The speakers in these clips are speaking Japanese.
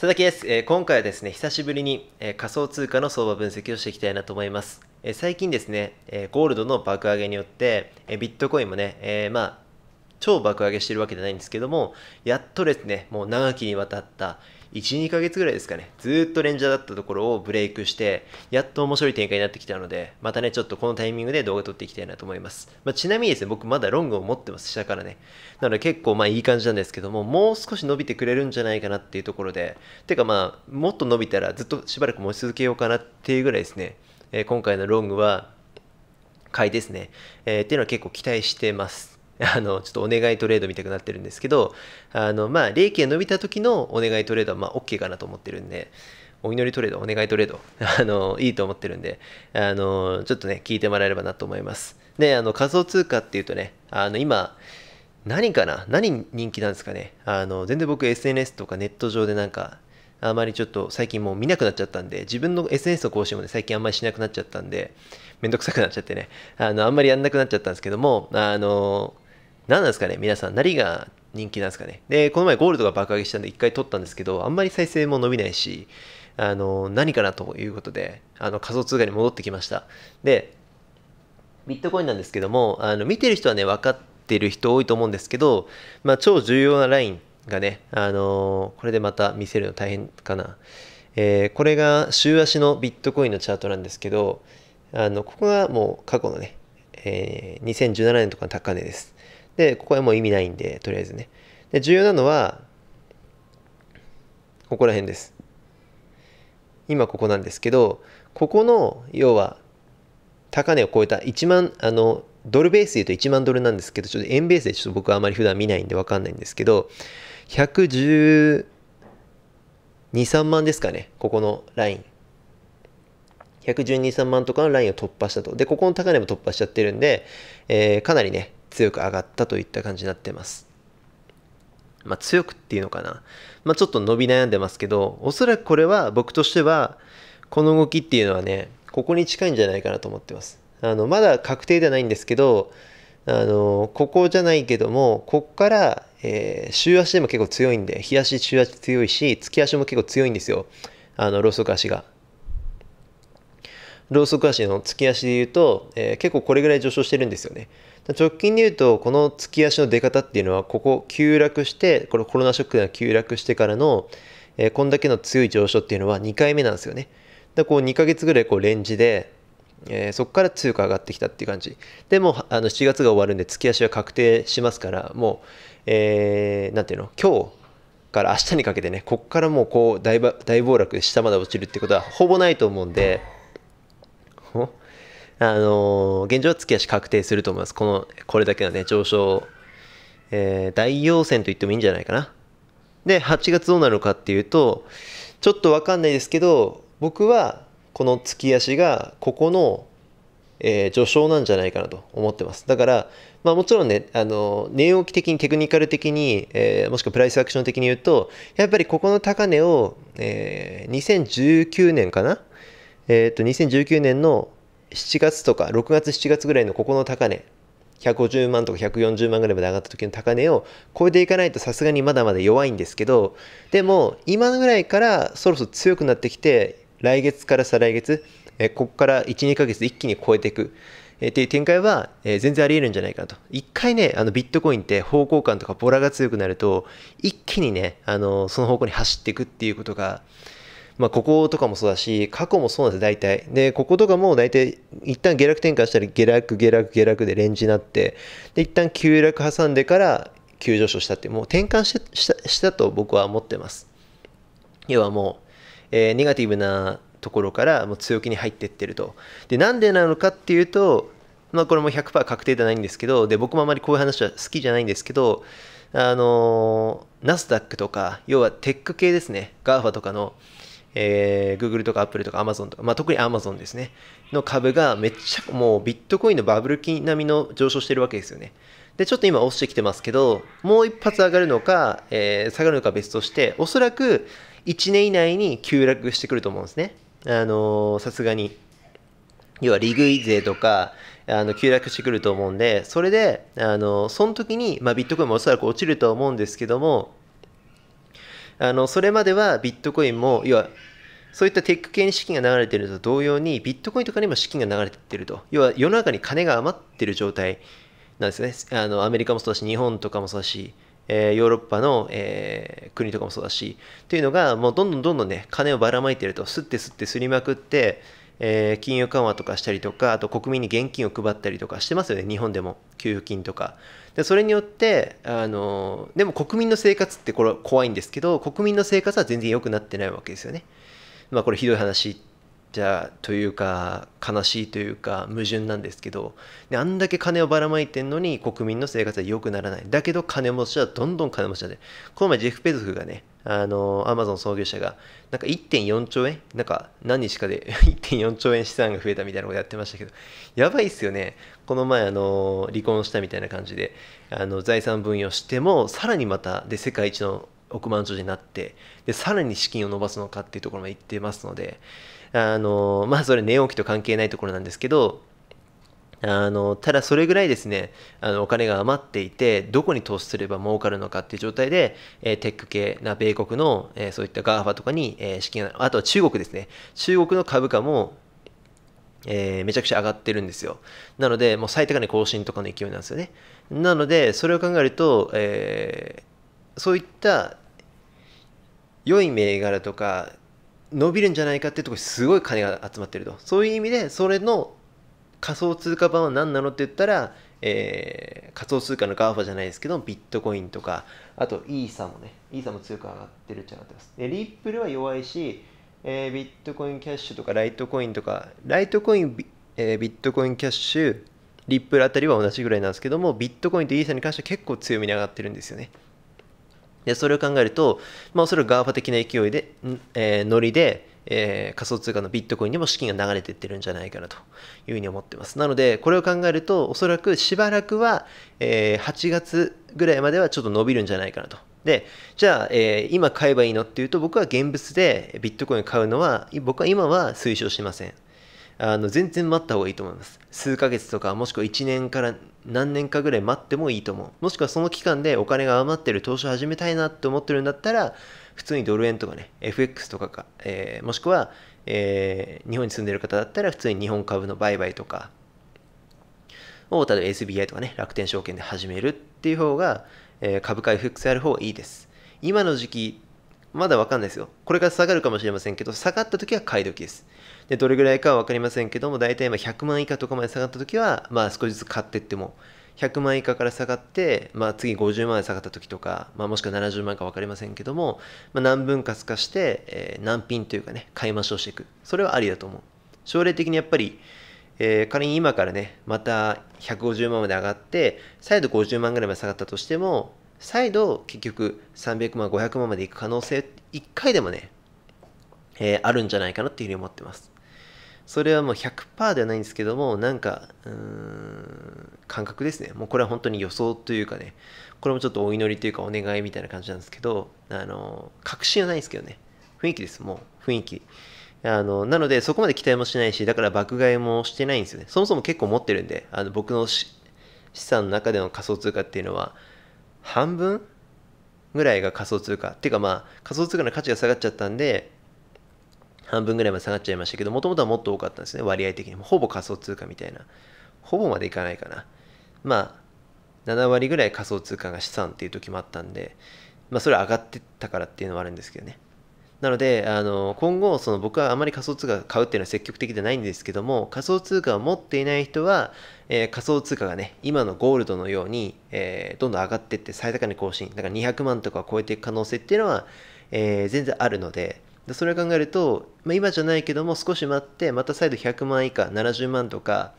佐々木です、え今回はですね、久しぶりに、え仮想通貨の相場分析をしていきたいなと思います。え最近ですね、えゴールドの爆上げによって、えビットコインもね、えまあ、超爆上げしてるわけじゃないんですけども、やっとですね、もう長きにわたった、1、2ヶ月ぐらいですかね、ずっとレンジャーだったところをブレイクして、やっと面白い展開になってきたので、またね、ちょっとこのタイミングで動画撮っていきたいなと思います。まあ、ちなみにですね、僕まだロングを持ってます、下からね。なので結構まあいい感じなんですけども、もう少し伸びてくれるんじゃないかなっていうところで、てかまあ、もっと伸びたらずっとしばらく持ち続けようかなっていうぐらいですね、えー、今回のロングは、買いですね、えー、っていうのは結構期待してます。あの、ちょっとお願いトレードみたくなってるんですけど、あの、まあ、0が伸びた時のお願いトレードは、まあ、OK かなと思ってるんで、お祈りトレード、お願いトレード、あの、いいと思ってるんで、あの、ちょっとね、聞いてもらえればなと思います。で、あの、仮想通貨っていうとね、あの、今、何かな何人気なんですかねあの、全然僕 SNS とかネット上でなんか、あまりちょっと最近もう見なくなっちゃったんで、自分の SNS の更新もね、最近あんまりしなくなっちゃったんで、めんどくさくなっちゃってね、あの、あんまりやんなくなっちゃったんですけども、あの何なんですかね皆さん、何が人気なんですかねで、この前ゴールドが爆上げしたんで1回撮ったんですけど、あんまり再生も伸びないし、あの、何かなということで、あの、仮想通貨に戻ってきました。で、ビットコインなんですけども、あの見てる人はね、分かってる人多いと思うんですけど、まあ、超重要なラインがね、あのこれでまた見せるの大変かな。えー、これが週足のビットコインのチャートなんですけど、あのここがもう過去のね、えー、2017年とかの高値です。で、ここはもう意味ないんで、とりあえずね。で、重要なのは、ここら辺です。今ここなんですけど、ここの、要は、高値を超えた1万、あの、ドルベースで言うと1万ドルなんですけど、ちょっと円ベースでちょっと僕はあまり普段見ないんでわかんないんですけど、112、3万ですかね、ここのライン。112、3万とかのラインを突破したと。で、ここの高値も突破しちゃってるんで、えー、かなりね、強く上がったといった感じになってます。まあ、強くっていうのかな。まあ、ちょっと伸び悩んでますけど、おそらくこれは僕としては、この動きっていうのはね、ここに近いんじゃないかなと思ってます。あの、まだ確定ではないんですけど、あの、ここじゃないけども、こっから、えー、週足でも結構強いんで、日足、中足強いし、月足も結構強いんですよ。あの、ローソク足が。ローソク足の月足で言うと、えー、結構これぐらい上昇してるんですよね。直近で言うと、この月足の出方っていうのは、ここ急落して、このコロナショックが急落してからの、えー、こんだけの強い上昇っていうのは2回目なんですよね。だこう2ヶ月ぐらいこうレンジで、えー、そこから通貨上がってきたっていう感じ。でもあの7月が終わるんで、月足は確定しますから、もう、えー、なんていうの、今日から明日にかけてね、ここからもうこう大大暴落で下まで落ちるってことはほぼないと思うんで、あの現状は月足確定すると思います。この、これだけのね、上昇、えー、大陽線と言ってもいいんじゃないかな。で、8月どうなるのかっていうと、ちょっとわかんないですけど、僕はこの月足がここの、えー、序章なんじゃないかなと思ってます。だから、まあもちろんね、あの、値動き的にテクニカル的に、えー、もしくはプライスアクション的に言うと、やっぱりここの高値を、えー、2019年かなえー、と、2019年の7月とか6月7月ぐらいのここの高値150万とか140万ぐらいまで上がった時の高値を超えていかないとさすがにまだまだ弱いんですけどでも今ぐらいからそろそろ強くなってきて来月から再来月えここから12ヶ月一気に超えていくえっていう展開は、え全然ありえるんじゃないかなと一回ねあのビットコインって方向感とかボラが強くなると一気にねあのその方向に走っていくっていうことがまあ、こことかもそうだし、過去もそうなんです、大体。で、こことかも大体、一旦下落転換したり、下落、下落、下落でレンジになって、で、一旦急落挟んでから急上昇したって、もう転換したしたと僕は思ってます。要はもう、えー、ネガティブなところからもう強気に入ってってると。で、なんでなのかっていうと、まあ、これも100%確定じゃないんですけど、で、僕もあまりこういう話は好きじゃないんですけど、あのナスダックとか、要はテック系ですね、GAFA とかの、えー、Google とか Apple とか Amazon とか、まあ、特に Amazon ですね、の株がめっちゃもうビットコインのバブル期並みの上昇してるわけですよね。で、ちょっと今落ちてきてますけど、もう一発上がるのか、えー、下がるのか別として、おそらく1年以内に急落してくると思うんですね。あのさすがに。要は利食い税とか、あの急落してくると思うんで、それで、あのその時に、まあ、ビットコインもおそらく落ちるとは思うんですけども、あのそれまではビットコインも要はそういったテック系に資金が流れていると同様にビットコインとかにも資金が流れていると要は世の中に金が余っている状態なんですねあのアメリカもそうだし日本とかもそうだし、えー、ヨーロッパの、えー、国とかもそうだしというのがもうどんどんどんどんね金をばらまいているとすってすってすりまくってえー、金融緩和とかしたりとか、あと国民に現金を配ったりとかしてますよね、日本でも、給付金とか。でそれによってあのでも国民の生活ってこれ怖いんですけど国民の生活は全然良くなってないわけですよね。まあこれひどい話じゃあというか悲しいというか矛盾なんですけどであんだけ金をばらまいてんのに国民の生活は良くならないだけど金持ちはどんどん金持ちだねこの前ジェフ・ペズフがねあのアマゾン創業者がなんか1.4兆円なんか何日かで1.4 兆円資産が増えたみたいなことやってましたけどやばいっすよねこの前あの離婚したみたいな感じであの財産分与してもさらにまたで世界一の億万長者になってでさらに資金を伸ばすのかっていうところまでってますのであの、まあそれ寝起きと関係ないところなんですけど、あのただそれぐらいですねあのお金が余っていてどこに投資すれば儲かるのかっていう状態で、えー、テック系な米国の、えー、そういった GAFA とかに、えー、資金あとは中国ですね中国の株価もえー、めちゃくちゃ上がってるんですよ。なので、もう最高値更新とかの勢いなんですよね。なので、それを考えると、えー、そういった良い銘柄とか伸びるんじゃないかってとこにすごい金が集まってるとそういう意味でそれの仮想通貨版は何なのって言ったら、えー、仮想通貨の GAFA じゃないですけどビットコインとかあとイーサもねイーサも強く上がってるっちゃ上がってますでリップルは弱いし、えー、ビットコインキャッシュとかライトコインとかライトコインビ,、えー、ビットコインキャッシュリップルあたりは同じぐらいなんですけどもビットコインとイーサに関しては結構強みに上がってるんですよねでそれを考えると、まあ、おそらく GAFA 的な勢いで、えー、ノリで、えー、仮想通貨のビットコインにも資金が流れていってるんじゃないかなというふうに思ってます。なので、これを考えると、おそらくしばらくは、えー、8月ぐらいまではちょっと伸びるんじゃないかなと。で、じゃあ、えー、今買えばいいのっていうと、僕は現物でビットコインを買うのは、僕は今は推奨しません。あの全然待った方がいいと思います。数ヶ月とか、もしくは1年から何年かぐらい待ってもいいと思う。もしくはその期間でお金が余ってる投資を始めたいなって思ってるんだったら、普通にドル円とかね、FX とかか、えー、もしくは、えー、日本に住んでる方だったら、普通に日本株の売買とかを、例えば SBI とかね、楽天証券で始めるっていう方が、えー、株価 FX やる方がいいです。今の時期まだわかんないですよ。これから下がるかもしれませんけど、下がった時は買い時です。で、どれぐらいかはわかりませんけども、大体今100万以下とかまで下がった時は、まあ少しずつ買っていっても、100万以下から下がって、まあ次50万円下がった時とか、まあもしくは70万かわかりませんけども、まあ何分割化して、えー、難品というかね、買い増しをしていく。それはありだと思う。将来的にやっぱり、えー、仮に今からね、また150万まで上がって、再度50万ぐらいまで下がったとしても、再度結局300万、500万までいく可能性、1回でもね、えー、あるんじゃないかなっていうふうに思ってます。それはもう100%ではないんですけども、なんか、うーん、感覚ですね。もうこれは本当に予想というかね、これもちょっとお祈りというかお願いみたいな感じなんですけど、あの、確信はないんですけどね、雰囲気です、もう、雰囲気。あの、なので、そこまで期待もしないし、だから爆買いもしてないんですよね。そもそも結構持ってるんで、あの僕の資産の中での仮想通貨っていうのは、半分ぐらいが仮想通貨っていうかまあ仮想通貨の価値が下がっちゃったんで半分ぐらいまで下がっちゃいましたけどもともとはもっと多かったんですね割合的にほぼ仮想通貨みたいなほぼまでいかないかなまあ7割ぐらい仮想通貨が資産っていう時もあったんでまあそれ上がってったからっていうのはあるんですけどねなのであの今後その僕はあまり仮想通貨買うっていうのは積極的ではないんですけども仮想通貨を持っていない人は、えー、仮想通貨がね今のゴールドのように、えー、どんどん上がっていって最高値更新だから200万とか超えていく可能性っていうのは、えー、全然あるのでそれを考えると、まあ、今じゃないけども少し待ってまた再度100万以下70万とか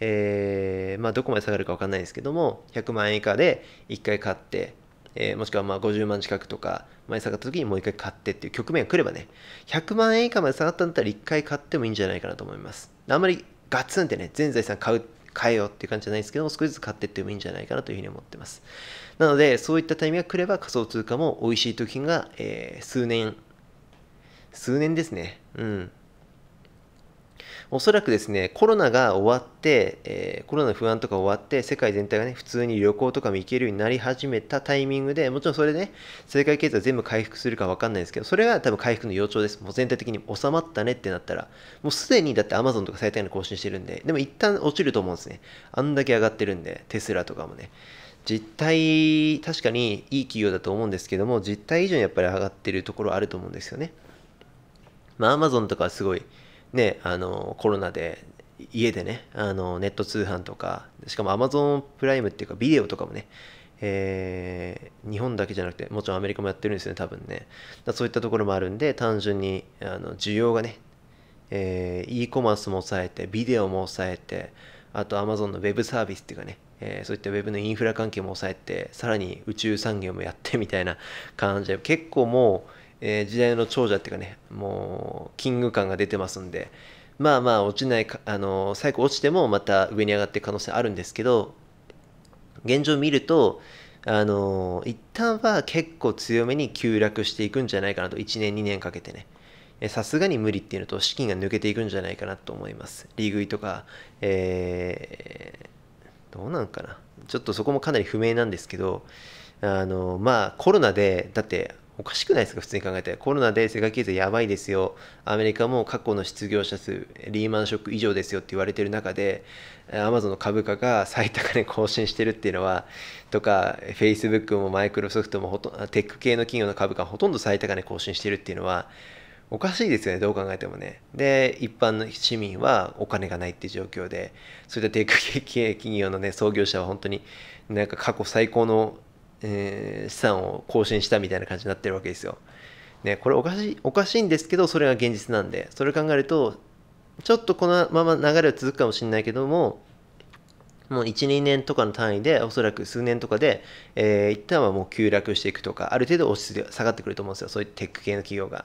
えー、まあ、どこまで下がるか分かんないですけども100万円以下で1回買ってえー、もしくはまあ50万近くとか、前下がった時にもう一回買ってっていう局面が来ればね、100万円以下まで下がったんだったら一回買ってもいいんじゃないかなと思います。あんまりガツンってね、全財産買う、買えよっていう感じじゃないですけども、少しずつ買ってってもいいんじゃないかなというふうに思ってます。なので、そういったタイミングが来れば仮想通貨も美味しい時が、えー、数年、数年ですね。うん。おそらくですね、コロナが終わって、えー、コロナの不安とか終わって、世界全体がね、普通に旅行とかも行けるようになり始めたタイミングで、もちろんそれでね、世界経済全部回復するか分かんないですけど、それが多分回復の予兆です。もう全体的に収まったねってなったら、もうすでにだって Amazon とか最大の更新してるんで、でも一旦落ちると思うんですね。あんだけ上がってるんで、テスラとかもね。実態、確かにいい企業だと思うんですけども、実態以上にやっぱり上がってるところあると思うんですよね。まあ、Amazon とかはすごい、ね、あのコロナで家でねあのネット通販とかしかもアマゾンプライムっていうかビデオとかもね、えー、日本だけじゃなくてもちろんアメリカもやってるんですよね多分ねだそういったところもあるんで単純にあの需要がね、えー、e コマースも抑えてビデオも抑えてあとアマゾンのウェブサービスっていうかね、えー、そういったウェブのインフラ関係も抑えてさらに宇宙産業もやってみたいな感じで結構もうえー、時代の長者っていうかね、もう、キング感が出てますんで、まあまあ、落ちないか、あのー、最後落ちてもまた上に上がっていく可能性あるんですけど、現状見ると、あのー、一旦は結構強めに急落していくんじゃないかなと、1年、2年かけてね。さすがに無理っていうのと資金が抜けていくんじゃないかなと思います。利食いとか、えー、どうなんかな。ちょっとそこもかなり不明なんですけど、あの、まあコロナで、だっておかしくないですか普通に考えてコロナで世界経済やばいですよアメリカも過去の失業者数リーマンショック以上ですよって言われてる中でアマゾンの株価が最高値更新してるっていうのはとか Facebook もマイクロソフトもほとテック系の企業の株価ほとんど最高値更新してるっていうのはおかしいですよねどう考えてもねで一般の市民はお金がないっていう状況でそういったテック系企業のね創業者は本当になんか過去最高のえー、資産を更新したみたいな感じになってるわけですよ。ね、これおかしいおかしいんですけどそれが現実なんでそれ考えるとちょっとこのまま流れは続くかもしれないけどももう12年とかの単位でおそらく数年とかで、えー、一旦はもう急落していくとかある程度落ち着いて下がってくると思うんですよそういうテック系の企業が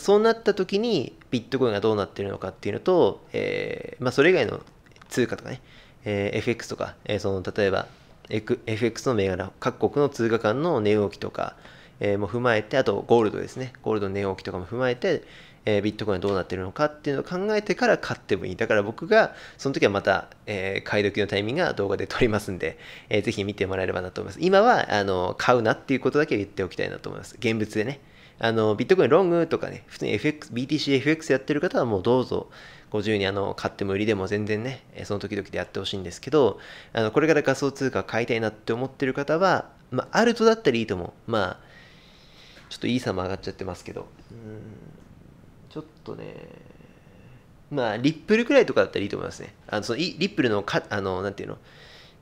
そうなった時にビットコインがどうなってるのかっていうのと、えーまあ、それ以外の通貨とかね、えー、FX とか、えー、その例えば FX の銘柄、各国の通貨間の値動きとか、えも踏まえて、あとゴールドですね、ゴールドの値動きとかも踏まえて、えビットコインはどうなってるのかっていうのを考えてから買ってもいい。だから僕が、その時はまた、えー、買い時のタイミングが動画で撮りますんで、えー、ぜひ見てもらえればなと思います。今は、あの、買うなっていうことだけ言っておきたいなと思います。現物でね。あの、ビットコインロングとかね、普通に FX、BTCFX やってる方はもうどうぞ、ご自由にあの、買っても売りでも全然ね、その時々でやってほしいんですけど、あの、これから仮想通貨買いたいなって思ってる方は、まあ、アルトだったらいいと思う。まあ、ちょっとイーサも上がっちゃってますけど、うん、ちょっとね、まあ、リップルくらいとかだったらいいと思いますね。あの、そのリップルのか、あの、なんていうの、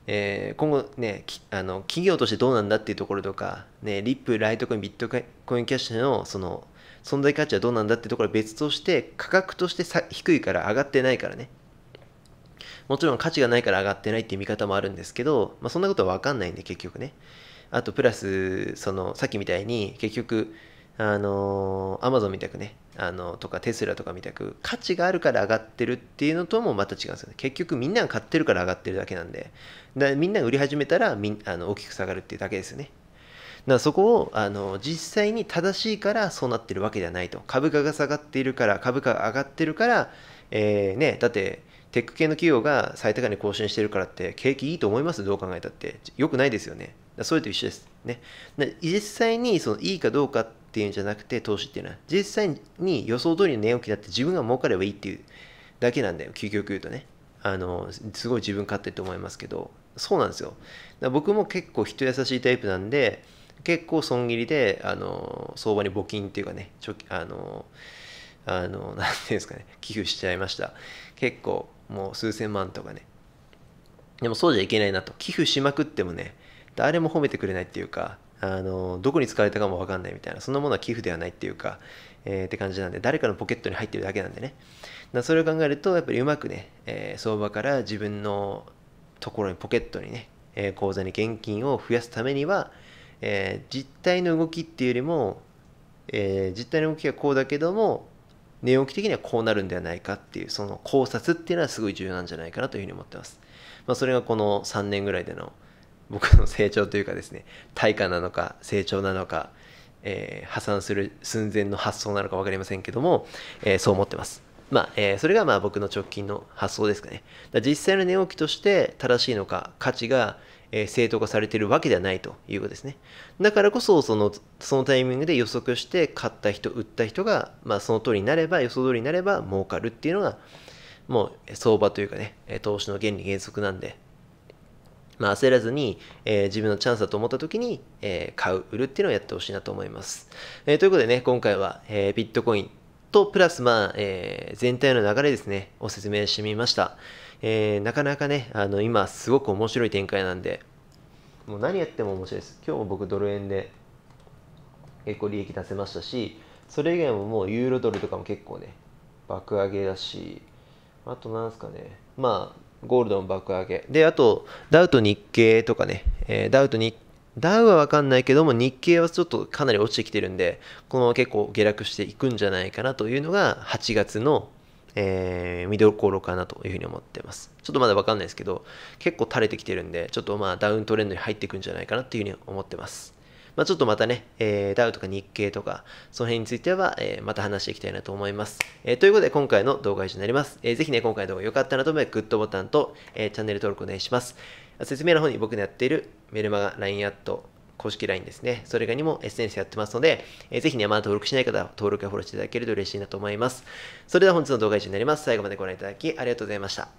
えー、今後ねあの企業としてどうなんだっていうところとか、ね、リップライトコインビットコインキャッシュのその存在価値はどうなんだってところは別として価格としてさ低いから上がってないからねもちろん価値がないから上がってないっていう見方もあるんですけど、まあ、そんなことは分かんないんで結局ねあとプラスそのさっきみたいに結局あのアマゾンみたくね、あのとかテスラとかみたく価値があるから上がってるっていうのともまた違うんですよね。結局みんなが買ってるから上がってるだけなんで、だみんなが売り始めたらみあの大きく下がるっていうだけですよね。だからそこをあの実際に正しいからそうなってるわけではないと。株価が下がっているから、株価が上がってるから、えー、ね、だってテック系の企業が最高値更新してるからって景気いいと思いますどう考えたって。よくないですよね。それと一緒です。ね、実際にそのいいかどうかってっていうんじゃなくて投資っていうのは実際に予想通りの値動きだって自分が儲かればいいっていうだけなんだよ究極言うとねあのすごい自分勝手って思いますけどそうなんですよ僕も結構人優しいタイプなんで結構損切りであの相場に募金っていうかねちょあのあの何 ていうんですかね寄付しちゃいました結構もう数千万とかねでもそうじゃいけないなと寄付しまくってもね誰も褒めてくれないっていうかあのどこに使われたかも分かんないみたいなそんなものは寄付ではないっていうか、えー、って感じなんで誰かのポケットに入ってるだけなんでねだそれを考えるとやっぱりうまくね、えー、相場から自分のところにポケットにね、えー、口座に現金を増やすためには、えー、実体の動きっていうよりも、え実体の動きはこうだけども値動き的にはこうなるんではないかっていうその考察っていうのはすごい重要なんじゃないかなというふうに思ってます、まあ、それがこの3年ぐらいでの僕の成長というかですね対価なのか成長なのか、えー、破産する寸前の発想なのか分かりませんけども、えー、そう思ってます。まあえー、それがまあ僕の直近の発想ですかね。だ実際の値動きとして正しいのか価値が、え正当化されているわけではないということですね。だからこそそのそのタイミングで予測して買った人売った人が、まあ、その通りになれば予想通りになれば儲かるっていうのがもう相場というかね投資の原理原則なんでまあ、焦らずに、えー、自分のチャンスだと思った時に、えー、買う、売るっていうのをやってほしいなと思います。えー、ということでね、今回は、えビットコインとプラス、まあ、え全体の流れですね、を説明してみました。えなかなかね、あの、今すごく面白い展開なんで、もう何やっても面白いです。今日も僕ドル円で結構利益出せましたし、それ以外ももうユーロドルとかも結構ね、爆上げだし、あとなんですかね、まあ、ゴールドの爆上げ。で、あと、ダウと日経とかね、えー、ダウと日ダウはわかんないけども、日経はちょっとかなり落ちてきてるんで、このまま結構下落していくんじゃないかなというのが、8月の、えー、見どころかなというふうに思ってます。ちょっとまだわかんないですけど、結構垂れてきてるんで、ちょっとまあダウントレンドに入っていくんじゃないかなというふうに思ってます。まちょっとまたね、えー、ダウとか日経とか、その辺については、えー、また話していきたいなと思います。えー、ということで、今回の動画は以上になります。えー、ぜひね、今回の動画良かったなと思えば、グッドボタンと、えー、チャンネル登録お願いします。説明の方に僕のやっているメルマガ、LINE アット、公式 LINE ですね。それ以外にも SNS やってますので、えー、ぜひね、まだ登録しない方は登録やフォローしていただけると嬉しいなと思います。それでは本日の動画は以上になります。最後までご覧いただきありがとうございました。